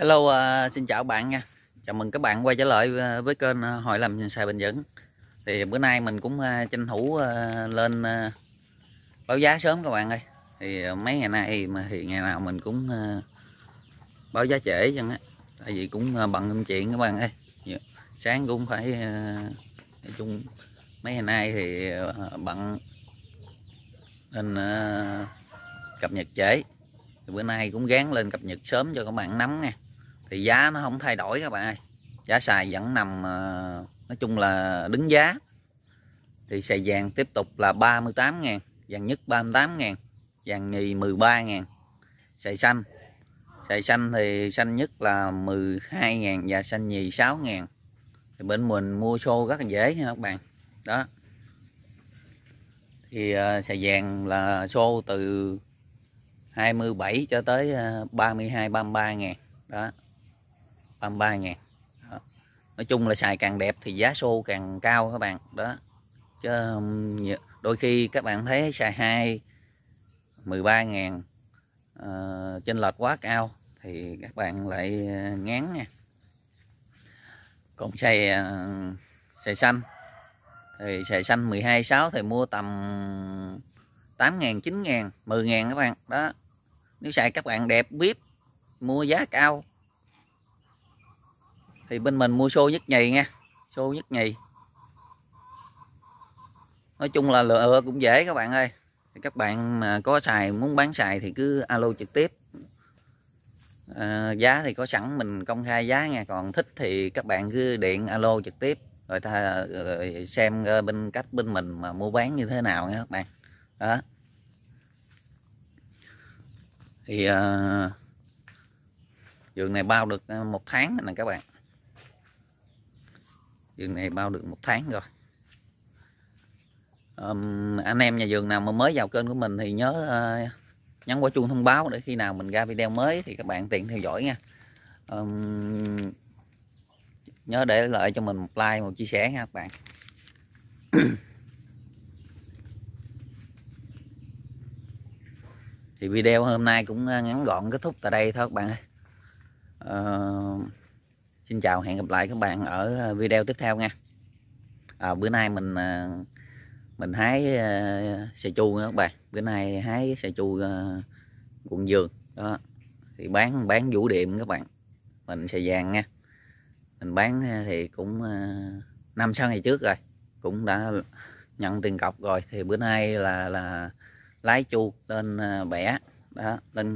Hello, uh, xin chào bạn nha. Chào mừng các bạn quay trở lại à, với kênh à, Hội làm xài Bình Dẫn. Thì bữa nay mình cũng uh, tranh thủ uh, lên uh, báo giá sớm các bạn ơi. Thì uh, mấy ngày nay mà thì ngày nào mình cũng uh, báo giá trễ chân á. Tại vì cũng uh, bận công chuyện các bạn ơi. Dạ. Sáng cũng phải uh, nói chung mấy ngày nay thì uh, bận nên uh, cập nhật trễ bữa nay cũng gán lên cập nhật sớm cho các bạn nắm nha thì giá nó không thay đổi các bạn ơi giá xài vẫn nằm ờ, nói chung là đứng giá thì xài vàng tiếp tục là 38 ngàn vàng nhất 38 ngàn vàng nhì 13 ngàn xài xanh xài xanh thì xanh nhất là 12 ngàn và xanh nhì 6 ngàn thì bên mình mua xô rất là dễ nha các bạn đó thì ờ, xài vàng là xô từ 27 cho tới 32 ờ, 33 ngàn đó 33 ngàn đó. Nói chung là xài càng đẹp thì giá xô càng cao các bạn đó chứ um, đôi khi các bạn thấy xài 2 13 ngàn uh, ờ, trên lệch quá cao thì các bạn lại ờ, ngán nha còn xài uh, xài xanh thì xài xanh 12 6 thì mua tầm 8 ngàn 9 ngàn 10 ngàn các bạn đó nếu xài các bạn đẹp bếp mua giá cao thì bên mình mua xô nhất nhì nha xô nhất nhì nói chung là lựa cũng dễ các bạn ơi các bạn mà có xài muốn bán xài thì cứ alo trực tiếp à, giá thì có sẵn mình công khai giá nha còn thích thì các bạn cứ điện alo trực tiếp rồi ta xem ờ, bên cách bên mình mà mua bán như thế nào nha các bạn đó thì à, ờ, giường này bao được ờ, một tháng nè các bạn vườn này bao được một tháng rồi um, anh em nhà vườn nào mà mới vào kênh của mình thì nhớ uh, ờ, nhấn quả chuông thông báo để khi nào mình ra video mới thì các bạn tiện theo dõi nha um, nhớ để lại cho mình một like một chia sẻ nha các bạn thì video hôm nay cũng ờ, ngắn gọn kết thúc tại đây thôi các bạn ơi uh, Xin chào hẹn gặp lại các bạn ở ờ, video tiếp theo nha à, Bữa nay mình ờ, mình hái uh, ờ, chu nha các bạn Bữa nay hái sài chu uh, quận dường đó Thì bán bán vũ điểm các bạn Mình sài vàng nha Mình bán thì cũng năm 5 ngày trước rồi Cũng đã nhận tiền cọc rồi Thì bữa nay là là lái chu lên bẻ đó lên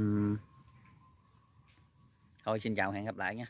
thôi xin chào hẹn gặp lại nha